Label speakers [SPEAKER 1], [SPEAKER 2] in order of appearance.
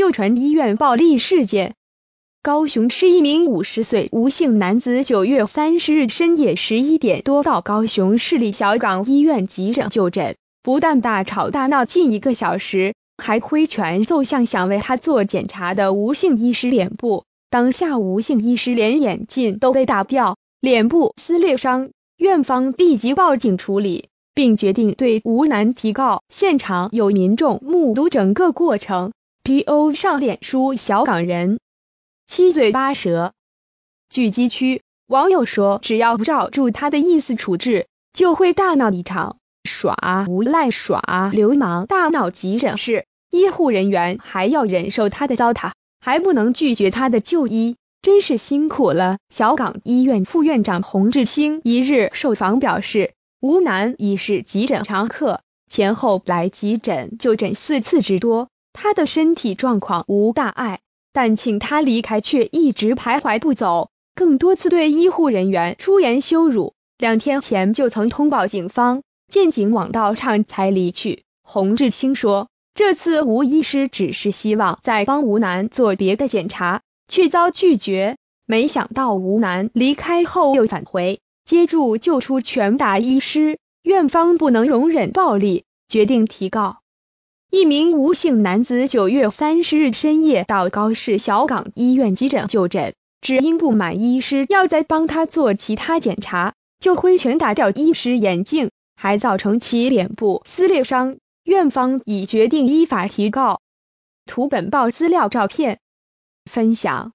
[SPEAKER 1] 又传医院暴力事件。高雄市一名五十岁吴姓男子，九月三十日深夜十一点多到高雄市立小港医院急诊就诊，不但大吵大闹近一个小时，还挥拳揍向想为他做检查的吴姓医师脸部。当下吴姓医师连眼镜都被打掉，脸部撕裂伤。院方立即报警处理，并决定对吴男提告。现场有民众目睹整个过程。G.O 上脸书，小港人七嘴八舌聚集区，网友说，只要不照住他的意思处置，就会大闹一场，耍无赖、耍流氓，大闹急诊室，医护人员还要忍受他的糟蹋，还不能拒绝他的就医，真是辛苦了。小港医院副院长洪志兴一日受访表示，吴楠已是急诊常客，前后来急诊就诊四次之多。他的身体状况无大碍，但请他离开却一直徘徊不走，更多次对医护人员出言羞辱。两天前就曾通报警方，见警网道畅才离去。洪志清说，这次吴医师只是希望再帮吴楠做别的检查，却遭拒绝。没想到吴楠离开后又返回，接住救出全达医师。院方不能容忍暴力，决定提告。一名无姓男子九月三十日深夜到高市小港医院急诊就诊，只因不满医师要再帮他做其他检查，就挥拳打掉医师眼镜，还造成其脸部撕裂伤。院方已决定依法提告。图：本报资料照片。分享。